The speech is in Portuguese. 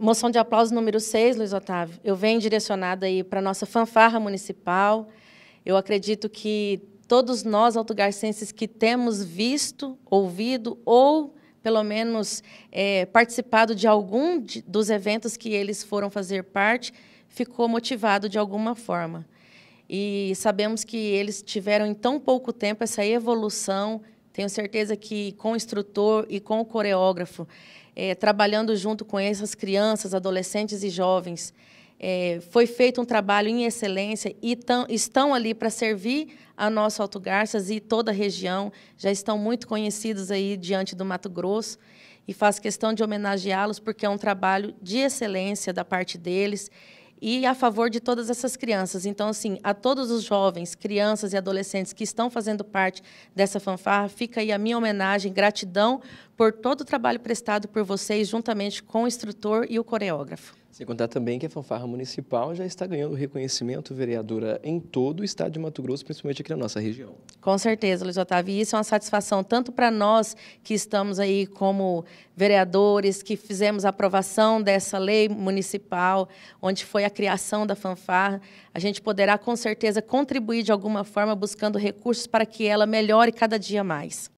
Moção de aplauso número 6, Luiz Otávio. Eu venho direcionada aí para a nossa fanfarra municipal. Eu acredito que todos nós, autogarcenses, que temos visto, ouvido ou, pelo menos, é, participado de algum de, dos eventos que eles foram fazer parte, ficou motivado de alguma forma. E sabemos que eles tiveram, em tão pouco tempo, essa evolução, tenho certeza que com o instrutor e com o coreógrafo, é, trabalhando junto com essas crianças, adolescentes e jovens, é, foi feito um trabalho em excelência e tão, estão ali para servir a nosso Alto Garças e toda a região. Já estão muito conhecidos aí diante do Mato Grosso e faz questão de homenageá-los porque é um trabalho de excelência da parte deles e a favor de todas essas crianças. Então, assim, a todos os jovens, crianças e adolescentes que estão fazendo parte dessa fanfarra, fica aí a minha homenagem, gratidão por todo o trabalho prestado por vocês, juntamente com o instrutor e o coreógrafo. Sem contar também que a fanfarra municipal já está ganhando reconhecimento, vereadora, em todo o estado de Mato Grosso, principalmente aqui na nossa região. Com certeza, Luiz Otávio. E isso é uma satisfação tanto para nós que estamos aí como vereadores, que fizemos a aprovação dessa lei municipal, onde foi a criação da fanfarra, a gente poderá com certeza contribuir de alguma forma buscando recursos para que ela melhore cada dia mais.